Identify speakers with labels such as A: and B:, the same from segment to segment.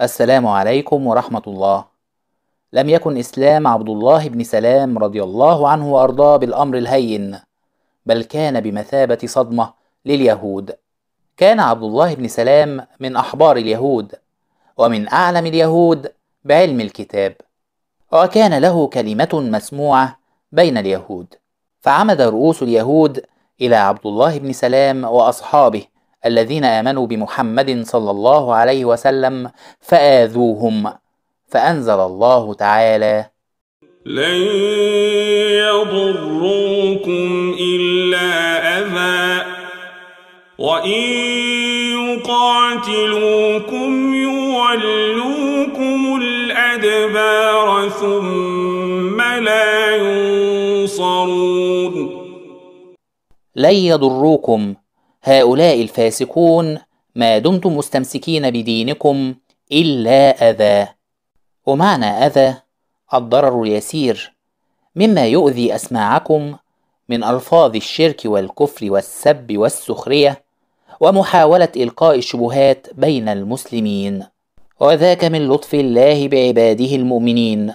A: السلام عليكم ورحمة الله لم يكن إسلام عبد الله بن سلام رضي الله عنه وأرضاه بالأمر الهين بل كان بمثابة صدمة لليهود كان عبد الله بن سلام من أحبار اليهود ومن أعلم اليهود بعلم الكتاب وكان له كلمة مسموعة بين اليهود فعمد رؤوس اليهود إلى عبد الله بن سلام وأصحابه الذين آمنوا بمحمد صلى الله عليه وسلم فآذوهم فأنزل الله تعالى
B: لن يضروكم إلا أذى وإن يقاتلوكم يولوكم الأدبار ثم
A: لا ينصرون لن يضروكم هؤلاء الفاسقون ما دمتم مستمسكين بدينكم إلا أذى ومعنى أذى الضرر اليسير مما يؤذي أسماعكم من ألفاظ الشرك والكفر والسب والسخرية ومحاولة إلقاء الشبهات بين المسلمين وذاك من لطف الله بعباده المؤمنين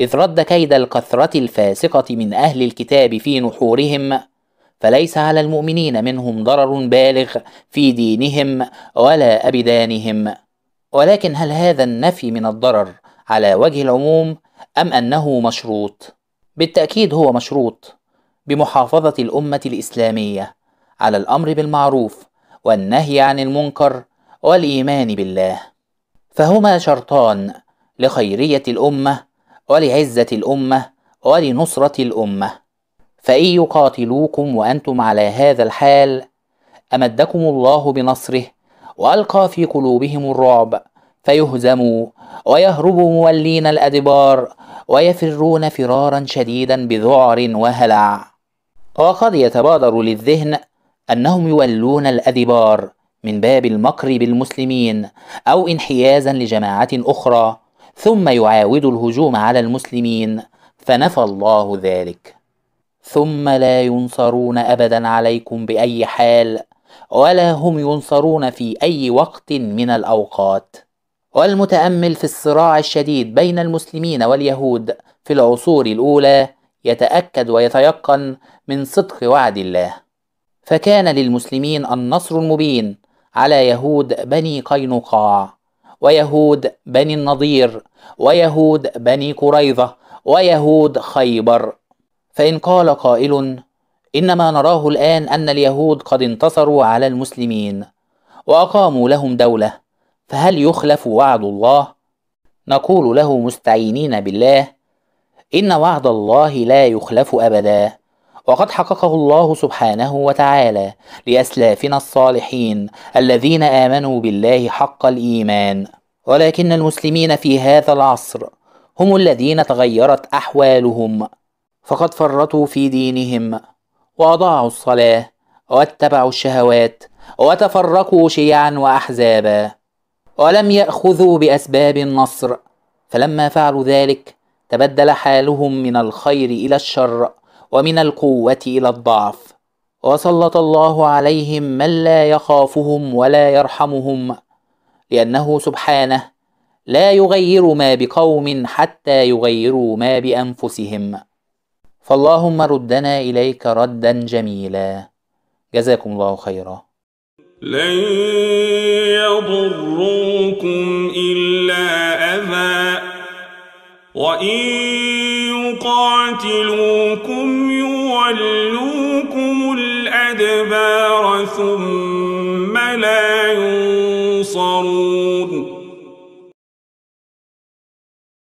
A: إذ رد كيد الكثرة الفاسقة من أهل الكتاب في نحورهم فليس على المؤمنين منهم ضرر بالغ في دينهم ولا أبدانهم ولكن هل هذا النفي من الضرر على وجه العموم أم أنه مشروط؟ بالتأكيد هو مشروط بمحافظة الأمة الإسلامية على الأمر بالمعروف والنهي عن المنكر والإيمان بالله فهما شرطان لخيرية الأمة ولعزة الأمة ولنصرة الأمة فإن يقاتلوكم وأنتم على هذا الحال أمدكم الله بنصره وألقى في قلوبهم الرعب فيهزموا ويهربوا مولين الأدبار ويفرون فرارا شديدا بذعر وهلع وقد يتبادر للذهن أنهم يولون الأدبار من باب المكر بالمسلمين أو انحيازا لجماعة أخرى ثم يعاود الهجوم على المسلمين فنفى الله ذلك ثم لا ينصرون ابدا عليكم باي حال ولا هم ينصرون في اي وقت من الاوقات والمتامل في الصراع الشديد بين المسلمين واليهود في العصور الاولى يتاكد ويتيقن من صدق وعد الله فكان للمسلمين النصر المبين على يهود بني قينقاع ويهود بني النضير ويهود بني قريظه ويهود خيبر فان قال قائل انما نراه الان ان اليهود قد انتصروا على المسلمين واقاموا لهم دوله فهل يخلف وعد الله نقول له مستعينين بالله ان وعد الله لا يخلف ابدا وقد حققه الله سبحانه وتعالى لاسلافنا الصالحين الذين امنوا بالله حق الايمان ولكن المسلمين في هذا العصر هم الذين تغيرت احوالهم فقد فرطوا في دينهم وأضاعوا الصلاة واتبعوا الشهوات وتفرقوا شيعا وأحزابا ولم يأخذوا بأسباب النصر فلما فعلوا ذلك تبدل حالهم من الخير إلى الشر ومن القوة إلى الضعف وسلط الله عليهم من لا يخافهم ولا يرحمهم لأنه سبحانه لا يغير ما بقوم حتى يغيروا ما بأنفسهم فاللهم ردنا اليك ردا جميلا جزاكم الله خيرا
B: لن يضروكم الا اذى وان يقاتلوكم يولوكم الادبار ثم لا ينصرون